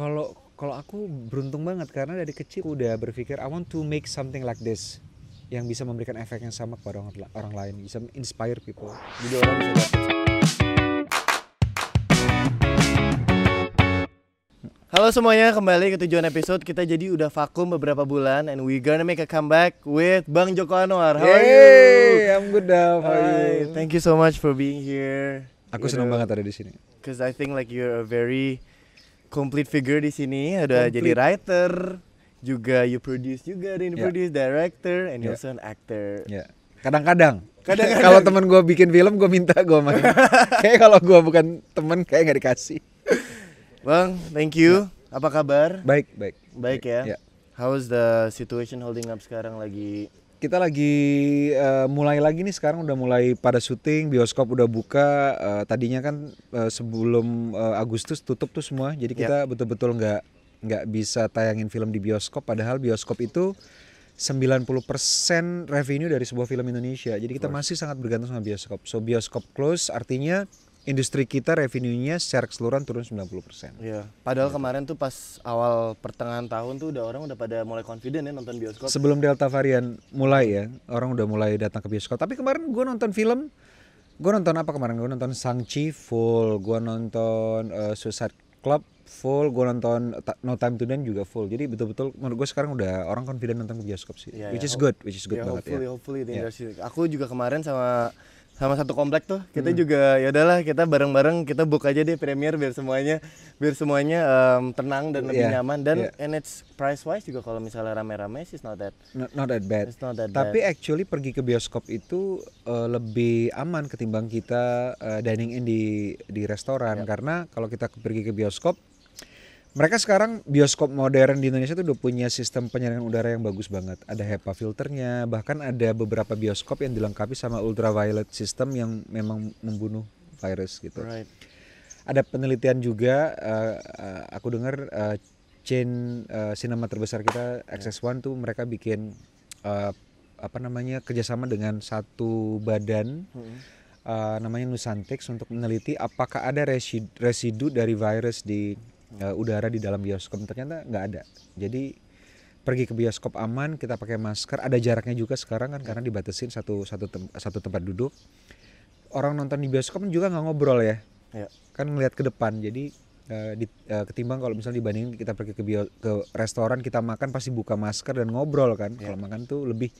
kalau kalau aku beruntung banget karena dari kecil udah berpikir I want to make something like this yang bisa memberikan efek yang sama kepada orang, orang lain bisa inspire people jadi orang bisa Halo semuanya, kembali ke tujuan episode kita jadi udah vakum beberapa bulan and we gonna make a comeback with Bang Joko Anwar. How are Yay, you? I'm good now. How are you? Thank you so much for being here. Aku you senang know, banget ada di sini. Cause I think like you're a very complete figure di sini ada complete. jadi writer juga you produce juga ada yang yeah. produce director and yeah. Ya. also an actor yeah. kadang-kadang kadang-kadang kalau temen gue bikin film gue minta gue main kayak kalau gue bukan temen kayak nggak dikasih bang thank you ya. apa kabar baik baik baik, baik ya yeah. how's the situation holding up sekarang lagi kita lagi uh, mulai lagi nih sekarang udah mulai pada syuting bioskop udah buka uh, tadinya kan uh, sebelum uh, Agustus tutup tuh semua jadi ya. kita yeah. betul-betul nggak nggak bisa tayangin film di bioskop padahal bioskop itu 90% revenue dari sebuah film Indonesia jadi kita masih sangat bergantung sama bioskop so bioskop close artinya industri kita revenue-nya secara keseluruhan turun 90%. Iya. Padahal ya. kemarin tuh pas awal pertengahan tahun tuh udah orang udah pada mulai confident ya nonton bioskop. Sebelum Delta varian mulai ya, orang udah mulai datang ke bioskop. Tapi kemarin gue nonton film, gue nonton apa kemarin? Gue nonton Sang chi full, gue nonton uh, Suicide Club full, gue nonton No Time to Die juga full. Jadi betul-betul menurut gue sekarang udah orang confident nonton ke bioskop sih. Yeah, which yeah. is good, which is good yeah, banget hopefully, ya. Hopefully, hopefully iya. the Aku juga kemarin sama sama satu komplek tuh kita hmm. juga ya udahlah kita bareng-bareng kita book aja deh premier biar semuanya biar semuanya um, tenang dan lebih yeah. nyaman dan yeah. and it's price wise juga kalau misalnya rame-rame sih not that not, not that bad not that tapi bad. actually pergi ke bioskop itu uh, lebih aman ketimbang kita uh, dining in di di restoran yeah. karena kalau kita pergi ke bioskop mereka sekarang bioskop modern di Indonesia itu udah punya sistem penyaringan udara yang bagus banget. Ada HEPA filternya, bahkan ada beberapa bioskop yang dilengkapi sama ultraviolet system yang memang membunuh virus gitu. Right. Ada penelitian juga, uh, uh, aku dengar uh, chain uh, sinema terbesar kita xs ya. One tuh mereka bikin uh, apa namanya kerjasama dengan satu badan. Hmm uh, namanya Nusantex untuk meneliti apakah ada residu, residu dari virus di uh, udara di dalam bioskop ternyata nggak ada jadi pergi ke bioskop aman kita pakai masker ada jaraknya juga sekarang kan karena dibatasin satu satu tem satu tempat duduk orang nonton di bioskop juga nggak ngobrol ya, ya. kan ngelihat ke depan jadi uh, di, uh, ketimbang kalau misalnya dibandingin kita pergi ke bio ke restoran kita makan pasti buka masker dan ngobrol kan ya. kalau makan tuh lebih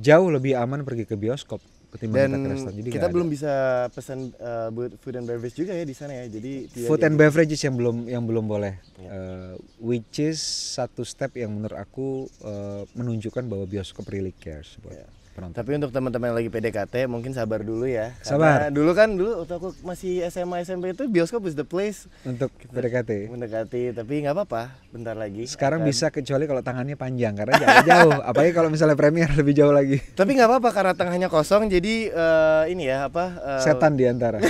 jauh lebih aman pergi ke bioskop Ketimbang dan kita ke Jadi kita belum ada. bisa pesan uh, eh, food and beverage juga ya di sana ya. Jadi food and beverages yang belum yang belum boleh. Yeah. Ya. Uh, which is satu step yang menurut aku uh, menunjukkan bahwa bioskop really cares. Buat. Ya. Tapi untuk teman-teman yang lagi PDKT mungkin sabar dulu ya. Sabar. Karena dulu kan dulu waktu aku masih SMA SMP itu bioskop is the place untuk PDKT. Mendekati, tapi nggak apa-apa, bentar lagi. Sekarang akan... bisa kecuali kalau tangannya panjang karena jauh. jauh, apalagi kalau misalnya premier lebih jauh lagi. Tapi nggak apa-apa karena tangannya kosong jadi uh, ini ya apa uh... setan di antara.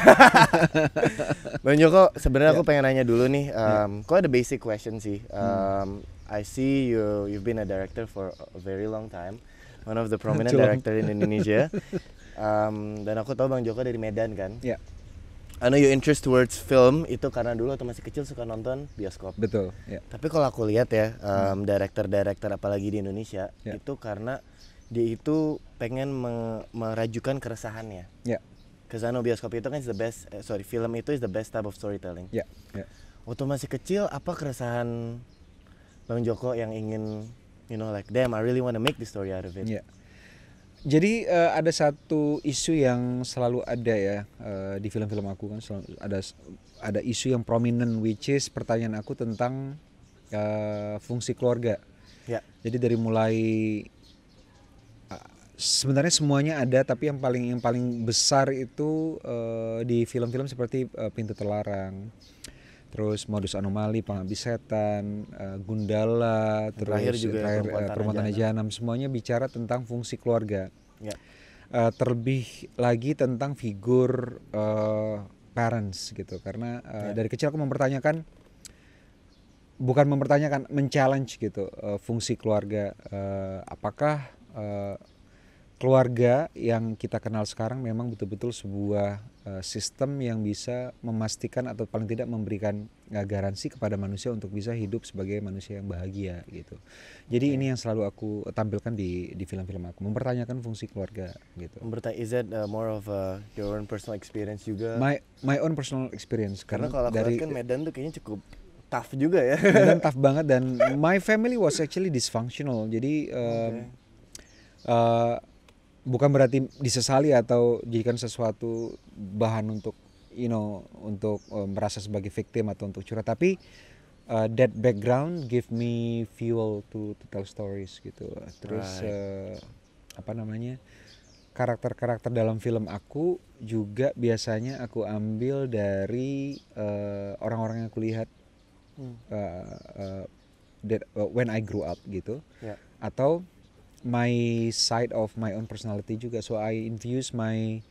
Bang Joko, sebenarnya yeah. aku ya. pengen nanya dulu nih, um, ya. yeah. kok ada basic question sih? Um, hmm. I see you you've been a director for a very long time one of the prominent director in Indonesia. Um, dan aku tahu Bang Joko dari Medan kan. Iya. Yeah. I know your interest towards film itu karena dulu atau masih kecil suka nonton bioskop. Betul. Yeah. Tapi kalau aku lihat ya um, director-director apalagi di Indonesia yeah. itu karena dia itu pengen me merajukan keresahannya. Ya. Yeah. Karena bioskop itu kan is the best, eh, sorry film itu is the best type of storytelling. Ya. Yeah. Yeah. Waktu masih kecil apa keresahan Bang Joko yang ingin you know like damn I really want to make the story out of it. Yeah. Jadi uh, ada satu isu yang selalu ada ya uh, di film-film aku kan selalu ada ada isu yang prominent which is pertanyaan aku tentang uh, fungsi keluarga. Ya. Jadi dari mulai sebenarnya semuanya ada tapi yang paling yang paling besar itu uh, di film-film seperti uh, Pintu Terlarang terus modus anomali pengabdi setan uh, gundala terakhir juga eh, terakhir ya, perempuan tanah jahanam semuanya bicara tentang fungsi keluarga ya. uh, terlebih lagi tentang figur uh, parents gitu karena uh, ya. dari kecil aku mempertanyakan bukan mempertanyakan men-challenge gitu uh, fungsi keluarga uh, apakah uh, keluarga yang kita kenal sekarang memang betul-betul sebuah Eh, sistem yang bisa memastikan atau paling tidak memberikan garansi kepada manusia untuk bisa hidup sebagai manusia yang bahagia gitu. Jadi okay. ini yang selalu aku tampilkan di di film-film aku mempertanyakan fungsi keluarga gitu. Mempertanyakan is that uh, more of uh, your own personal experience juga? My my own personal experience karena, karena kalau dari kan Medan tuh kayaknya cukup tough juga ya. Medan tough banget dan my family was actually dysfunctional. Jadi um, okay. Uh, bukan berarti disesali atau jadikan sesuatu bahan untuk you know untuk uh, merasa sebagai victim atau untuk curhat tapi uh, that background give me fuel to, to tell stories gitu terus right. uh, apa namanya karakter-karakter dalam film aku juga biasanya aku ambil dari uh, orang-orang yang aku lihat hmm. uh, uh, that, uh, when I grew up gitu yeah. atau my side of my own personality juga so I infuse my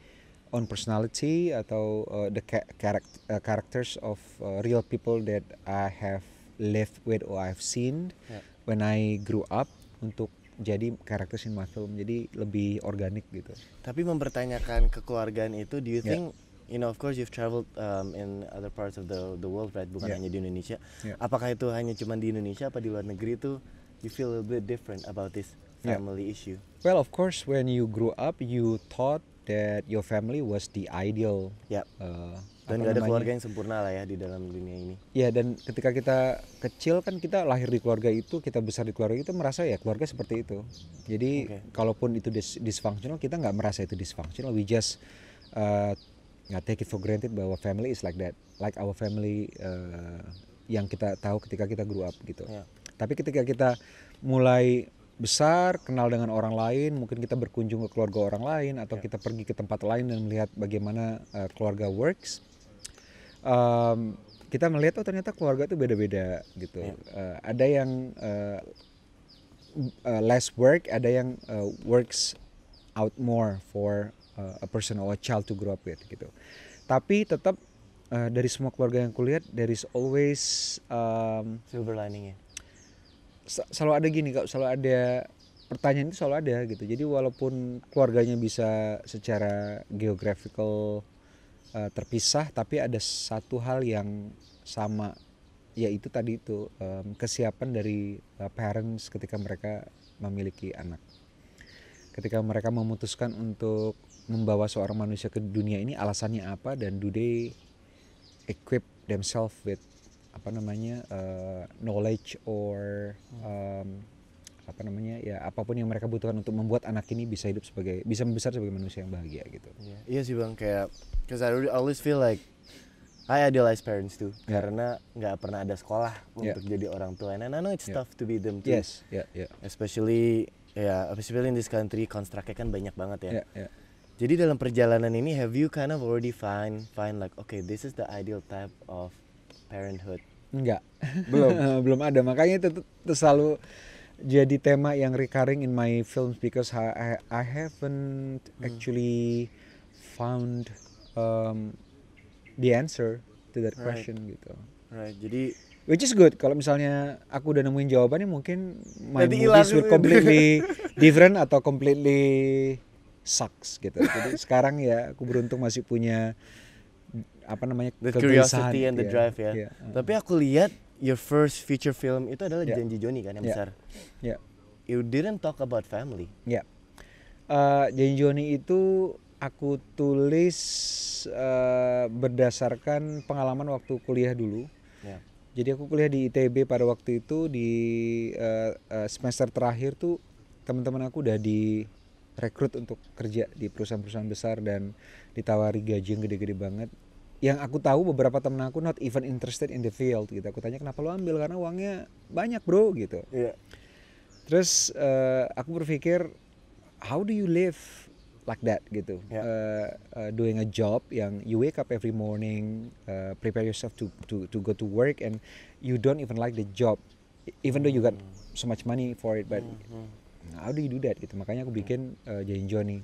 own personality atau uh, the character uh, characters of uh, real people that I have lived with or I've seen yeah. when I grew up untuk jadi karakter in my film jadi lebih organik gitu. Tapi mempertanyakan kekeluargaan itu, do you yeah. think you know of course you've traveled um, in other parts of the the world right bukan yeah. hanya di Indonesia. Yeah. Apakah itu hanya cuma di Indonesia apa di luar negeri itu you feel a bit different about this family issue? Well, of course, when you grew up, you thought that your family was the ideal. Yep. Uh, dan gak ada keluarga yang sempurna lah ya di dalam dunia ini. Ya, dan ketika kita kecil kan kita lahir di keluarga itu, kita besar di keluarga itu merasa ya keluarga seperti itu. Jadi okay. kalaupun itu dis dysfunctional kita nggak merasa itu dysfunctional, we just uh, nggak take it for granted bahwa family is like that, like our family uh, yang kita tahu ketika kita grew up gitu. Yeah. Tapi ketika kita mulai besar, kenal dengan orang lain, mungkin kita berkunjung ke keluarga orang lain atau yeah. kita pergi ke tempat lain dan melihat bagaimana uh, keluarga works. Um, kita melihat oh ternyata keluarga itu beda-beda gitu. Yeah. Ya. Uh, ada yang uh, uh, less work, ada yang uh, works out more for uh, a person or a child to grow up with gitu. Tapi tetap uh, dari semua keluarga yang kulihat there is always um, silver lining ya selalu ada gini kak selalu ada pertanyaan itu selalu ada gitu jadi walaupun keluarganya bisa secara geographical uh, terpisah tapi ada satu hal yang sama yaitu tadi itu um, kesiapan dari uh, parents ketika mereka memiliki anak ketika mereka memutuskan untuk membawa seorang manusia ke dunia ini alasannya apa dan do they equip themselves with apa namanya uh, knowledge or um, apa namanya ya apapun yang mereka butuhkan untuk membuat anak ini bisa hidup sebagai bisa membesar sebagai manusia yang bahagia gitu. Yeah. Iya sih bang kayak cause I always feel like I idealize parents too yeah. karena nggak pernah ada sekolah yeah. untuk jadi orang tua and I know it's yeah. tough to be them too. Yes, yeah, yeah. Especially ya yeah, especially in this country konstruknya kan banyak banget ya. Yeah, yeah. Jadi dalam perjalanan ini have you kind of already find find like okay this is the ideal type of Parenthood? Enggak. Belum. Belum ada. Makanya itu, itu selalu jadi tema yang recurring in my films because I, I haven't hmm. actually found um, the answer to that question gitu. Right. Jadi which is good kalau misalnya aku udah nemuin jawabannya mungkin my Nanti movies would completely different atau completely sucks gitu. Jadi sekarang ya aku beruntung masih punya apa namanya the curiosity and the drive ya. Yeah. Tapi aku lihat your first feature film itu adalah yeah. Janji Joni kan yang yeah. besar. Yeah. You didn't talk about family. Yeah. Iya. Uh, Janji Joni itu aku tulis uh, berdasarkan pengalaman waktu kuliah dulu. Yeah. Jadi aku kuliah di ITB pada waktu itu di uh, semester terakhir tuh teman-teman aku udah direkrut untuk kerja di perusahaan-perusahaan besar dan ditawari gaji yang gede-gede banget yang aku tahu beberapa temen aku not even interested in the field gitu aku tanya kenapa lo ambil karena uangnya banyak bro gitu yeah. terus uh, aku berpikir how do you live like that gitu yeah. Ya. uh, eh, uh, doing a job yang you wake up every morning uh, prepare yourself to to to go to work and you don't even like the job even though you got so much money for it but mm -hmm. how do you do that gitu makanya aku bikin uh, Johnny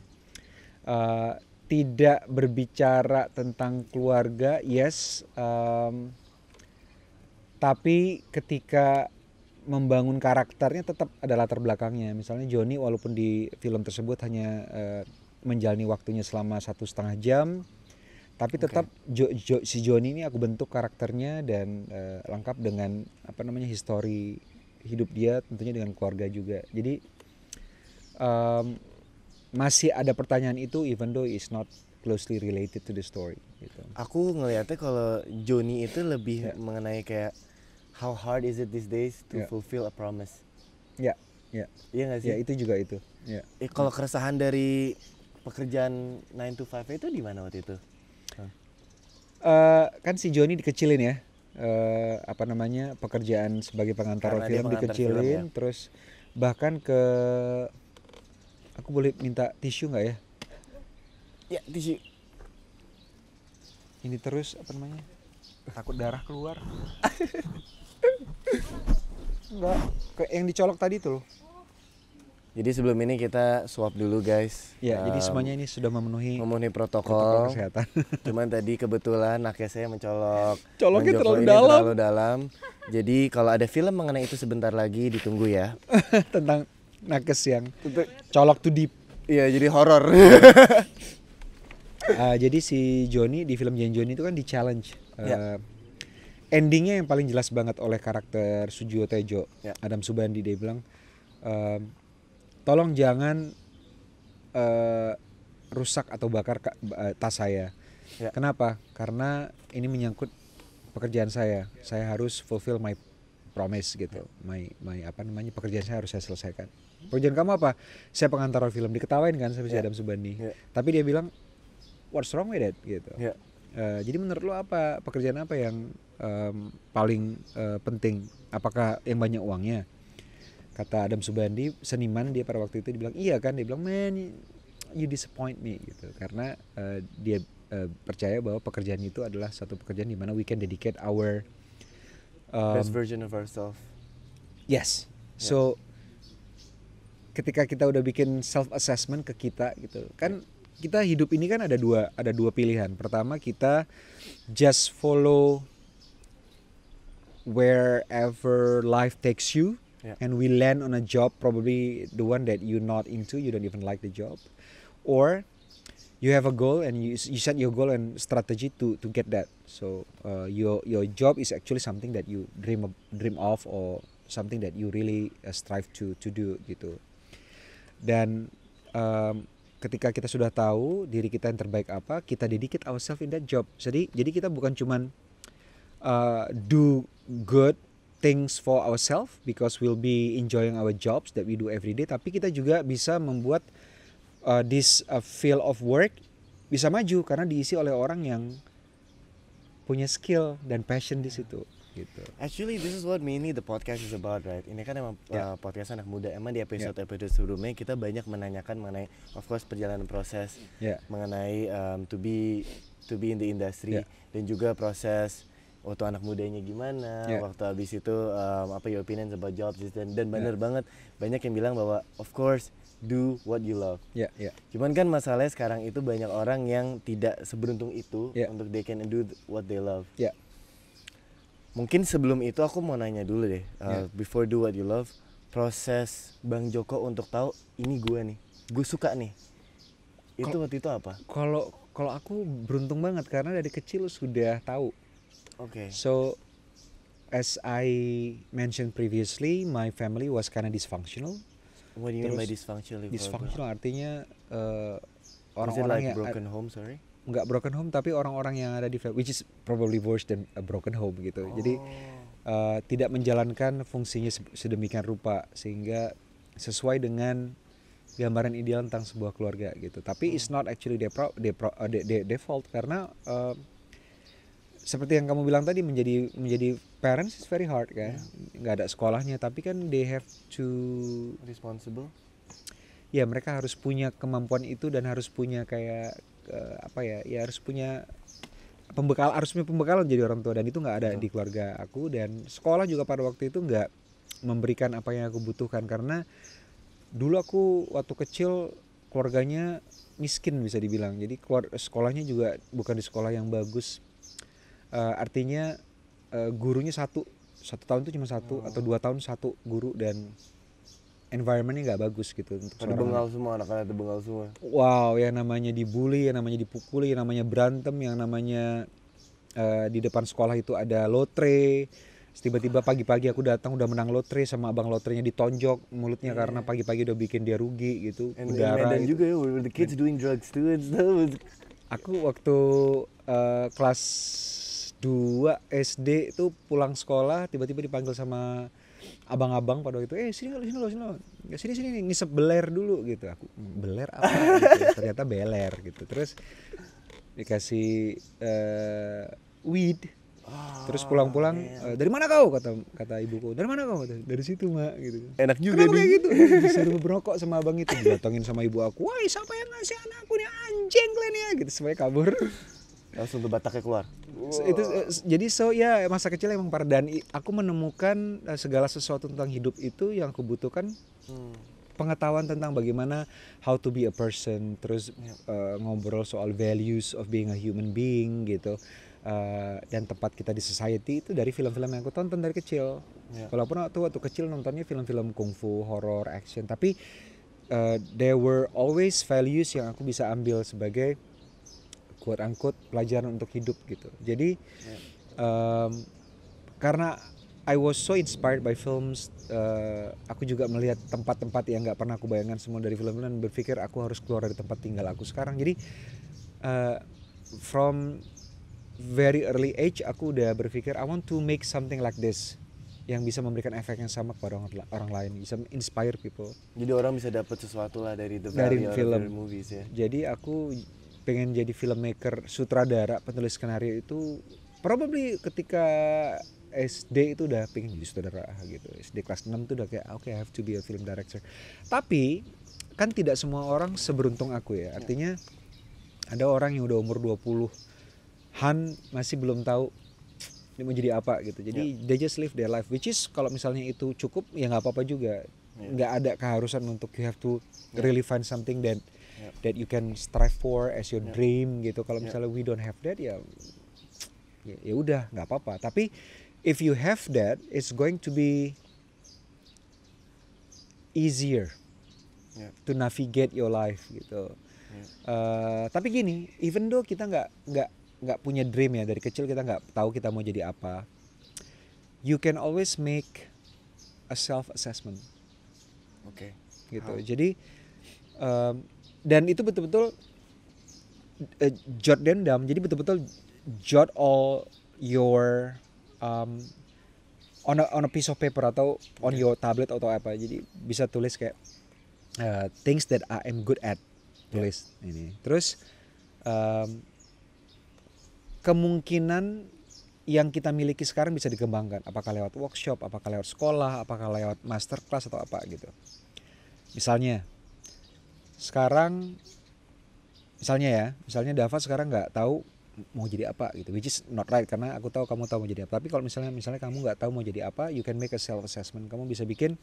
uh, tidak berbicara tentang keluarga, yes, um, tapi ketika membangun karakternya tetap ada latar belakangnya. Misalnya Joni walaupun di film tersebut hanya uh, menjalani waktunya selama satu setengah jam, tapi tetap okay. jo, jo, si Joni ini aku bentuk karakternya dan uh, lengkap dengan apa namanya histori hidup dia, tentunya dengan keluarga juga. Jadi um, masih ada pertanyaan itu even though it's not closely related to the story gitu. Aku ngeliatnya kalau Joni itu lebih yeah. mengenai kayak how hard is it these days to yeah. fulfill a promise. Ya, ya, ya. nggak Iya enggak sih? Ya yeah, itu juga itu. Ya. Yeah. Eh, kalau keresahan dari pekerjaan 9 to 5 itu di mana waktu itu? Huh. Uh, eh, kan si Joni dikecilin ya. Uh, apa namanya pekerjaan sebagai pengantar Karena film dikecilin film, ya? terus bahkan ke aku boleh minta tisu nggak ya ya tisu ini terus apa namanya takut darah keluar enggak yang dicolok tadi tuh jadi sebelum ini kita swap dulu guys. Ya, um, jadi semuanya ini sudah memenuhi memenuhi protokol, protokol kesehatan. Cuman tadi kebetulan nakes saya mencolok. Coloknya terlalu dalam. terlalu dalam. Jadi kalau ada film mengenai itu sebentar lagi ditunggu ya. Tentang nakes yang colok tuh deep. Iya, jadi horror. uh, jadi si Joni di film Jan Joni itu kan di challenge. Uh, ya. Endingnya yang paling jelas banget oleh karakter Sujiwo Tejo, ya. Adam Subandi dia bilang, uh, tolong jangan uh, rusak atau bakar uh, tas saya. Ya. Kenapa? Karena ini menyangkut pekerjaan saya. Saya harus fulfill my promise gitu my my apa namanya pekerjaan saya harus saya selesaikan pekerjaan kamu apa saya pengantar film diketawain kan sama si yeah. Adam Subandi yeah. tapi dia bilang what's wrong with it gitu yeah. Ya. uh, jadi menurut lo apa pekerjaan apa yang um, paling uh, penting apakah yang banyak uangnya kata Adam Subandi seniman dia pada waktu itu dibilang iya kan dia bilang man you disappoint me gitu karena uh, dia uh, percaya bahwa pekerjaan itu adalah satu pekerjaan di mana we can dedicate our um, best version of ourselves. Yes. yes. So ketika kita udah bikin self assessment ke kita gitu kan kita hidup ini kan ada dua ada dua pilihan pertama kita just follow wherever life takes you yeah. and we land on a job probably the one that you not into you don't even like the job or you have a goal and you, you set your goal and strategy to to get that so uh, your your job is actually something that you dream of, dream of or something that you really uh, strive to to do gitu dan um, ketika kita sudah tahu diri kita yang terbaik apa kita dedicate ourselves in that job jadi jadi kita bukan cuman uh, do good things for ourselves because we'll be enjoying our jobs that we do every day tapi kita juga bisa membuat uh, this uh, field of work bisa maju karena diisi oleh orang yang punya skill dan passion di situ gitu. Actually this is what mainly the podcast is about right. Ini kan emang yeah. uh, podcast anak muda. Emang di ya. episode-episode yeah. episode sebelumnya kita banyak menanyakan mengenai of course perjalanan proses yeah. mengenai um, to be to be in the industry yeah. dan juga proses waktu anak mudanya gimana, yeah. waktu habis itu um, apa your opinion about jobs dan dan ya. benar yeah. banget banyak yang bilang bahwa of course do what you love. Ya, yeah, ya. Yeah. Cuman kan masalahnya sekarang itu banyak orang yang tidak seberuntung itu yeah. untuk they can do what they love. Ya. Yeah. Mungkin sebelum itu aku mau nanya dulu deh, uh, yeah. before do what you love, proses Bang Joko untuk tahu ini gue nih, gue suka nih. Itu waktu itu apa? Kalau kalau aku beruntung banget karena dari kecil sudah tahu. Oke. Okay. So as I mentioned previously, my family was kind of dysfunctional. What do you Terus, mean by dysfunctional Dysfunctional artinya uh, orang-orang like yang broken home, sorry. Enggak broken home tapi orang-orang yang ada di which is probably worse than a broken home gitu. Oh. Jadi uh, eh, tidak menjalankan fungsinya sedemikian rupa sehingga sesuai dengan gambaran ideal tentang sebuah keluarga gitu. Tapi hmm. it's not actually their pro, their, pro, uh, their, their default karena uh, seperti yang kamu bilang tadi menjadi menjadi parents is very hard kan yeah. nggak ada sekolahnya tapi kan they have to responsible ya mereka harus punya kemampuan itu dan harus punya kayak uh, apa ya ya harus punya pembekal harus punya pembekalan jadi orang tua dan itu nggak ada yeah. di keluarga aku dan sekolah juga pada waktu itu nggak memberikan apa yang aku butuhkan karena dulu aku waktu kecil keluarganya miskin bisa dibilang jadi keluar sekolahnya juga bukan di sekolah yang bagus uh, artinya uh, gurunya satu satu tahun itu cuma satu oh. atau dua tahun satu guru dan environmentnya nggak bagus gitu untuk ada bengal semua anak-anak itu bengal semua wow yang namanya dibully yang namanya dipukuli yang namanya berantem yang namanya uh, di depan sekolah itu ada lotre tiba-tiba pagi-pagi aku datang udah menang lotre sama abang lotrenya ditonjok mulutnya yeah. karena pagi-pagi udah bikin dia rugi gitu And udara dan gitu. juga ya the kids doing drugs too aku waktu uh, kelas dua SD itu pulang sekolah tiba-tiba dipanggil sama abang-abang pada waktu itu eh sini lo sini lo sini lo sini sini ngisep beler dulu gitu aku hmm, beler apa ya? gitu. ternyata beler gitu terus dikasih uh, weed Oh, Terus ah, pulang-pulang yeah. Iya. dari mana kau kata kata ibuku. Dari mana kau kata dari situ mak gitu. Enak juga Kenapa nih. gitu. Disuruh berokok sama abang itu datangin sama ibu aku. Wah siapa yang ngasih anakku nih anjing kalian ya gitu semuanya kabur langsung tuh bataknya keluar wow. itu eh, jadi so ya masa kecil emang parah dan aku menemukan eh, segala sesuatu tentang hidup itu yang aku butuhkan hmm. pengetahuan tentang bagaimana how to be a person terus uh, ngobrol soal values of being a human being gitu uh, dan tempat kita di society itu dari film-film yang aku tonton dari kecil yeah. walaupun waktu waktu kecil nontonnya film-film kungfu horror action tapi uh, there were always values yang aku bisa ambil sebagai quote angkut pelajaran untuk hidup gitu jadi um, karena I was so inspired by films. Uh, aku juga melihat tempat-tempat yang nggak pernah aku bayangkan semua dari film dan berpikir aku harus keluar dari tempat tinggal aku sekarang. Jadi uh, from very early age aku udah berpikir I want to make something like this yang bisa memberikan efek yang sama kepada orang, orang lain bisa inspire people. Jadi orang bisa dapat sesuatu lah dari the dari film, dari movies ya. Jadi aku pengen jadi filmmaker sutradara penulis skenario itu probably ketika SD itu udah pengen jadi sutradara gitu SD kelas 6 itu udah kayak oke okay, I have to be a film director tapi kan tidak semua orang seberuntung aku ya, ya. artinya ada orang yang udah umur 20 Han masih belum tahu dia mau jadi apa gitu jadi yeah. they just live their life which is kalau misalnya itu cukup ya nggak apa-apa juga ya. nggak yeah. ada keharusan untuk you have to yeah. really find something that yeah. that you can strive for as your yeah. dream gitu kalau yeah. misalnya we don't have that ya, ya ya, udah nggak apa-apa tapi if you have that it's going to be easier yeah. to navigate your life gitu yeah. uh, tapi gini even though kita nggak nggak nggak punya dream ya dari kecil kita nggak tahu kita mau jadi apa you can always make a self assessment oke okay. gitu How? jadi um, dan itu betul-betul uh, jot dendam jadi betul-betul jot all your um, on a, on a piece of paper atau on iya. your tablet atau apa jadi bisa tulis kayak uh, things that I am good at tulis yeah. ini terus um, kemungkinan yang kita miliki sekarang bisa dikembangkan apakah lewat workshop apakah lewat sekolah apakah lewat masterclass atau apa gitu misalnya sekarang misalnya ya misalnya Dava sekarang nggak tahu mau jadi apa gitu which is not right karena aku tahu kamu tahu mau jadi apa tapi kalau misalnya misalnya kamu nggak tahu mau jadi apa you can make a self assessment kamu bisa bikin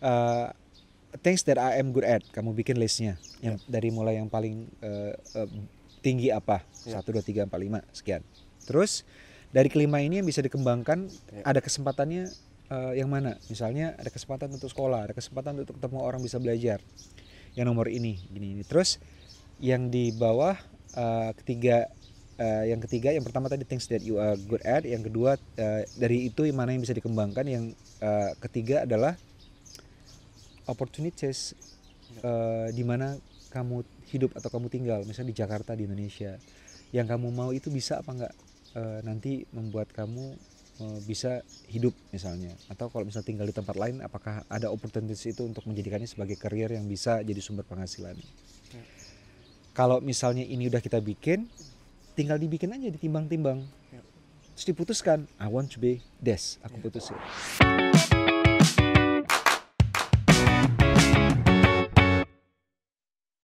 uh, things that I am good at kamu bikin listnya yang yeah. dari mulai yang paling uh, uh, tinggi apa ya. satu dua tiga empat lima sekian terus dari kelima ini yang bisa dikembangkan yeah. ada kesempatannya uh, yang mana misalnya ada kesempatan untuk sekolah ada kesempatan untuk ketemu orang bisa belajar yang nomor ini gini ini terus yang di bawah uh, ketiga uh, yang ketiga yang pertama tadi things that you are good at yang kedua uh, dari itu yang mana yang bisa dikembangkan yang uh, ketiga adalah opportunities uh, di mana kamu hidup atau kamu tinggal misalnya di Jakarta di Indonesia yang kamu mau itu bisa apa enggak uh, nanti membuat kamu Eh, bisa hidup misalnya atau kalau misalnya tinggal di tempat lain apakah ada opportunities itu untuk menjadikannya sebagai karir yang bisa jadi sumber penghasilan ya. kalau misalnya ini udah kita bikin tinggal dibikin aja ditimbang-timbang ya. terus diputuskan I want to be this aku yeah. putusin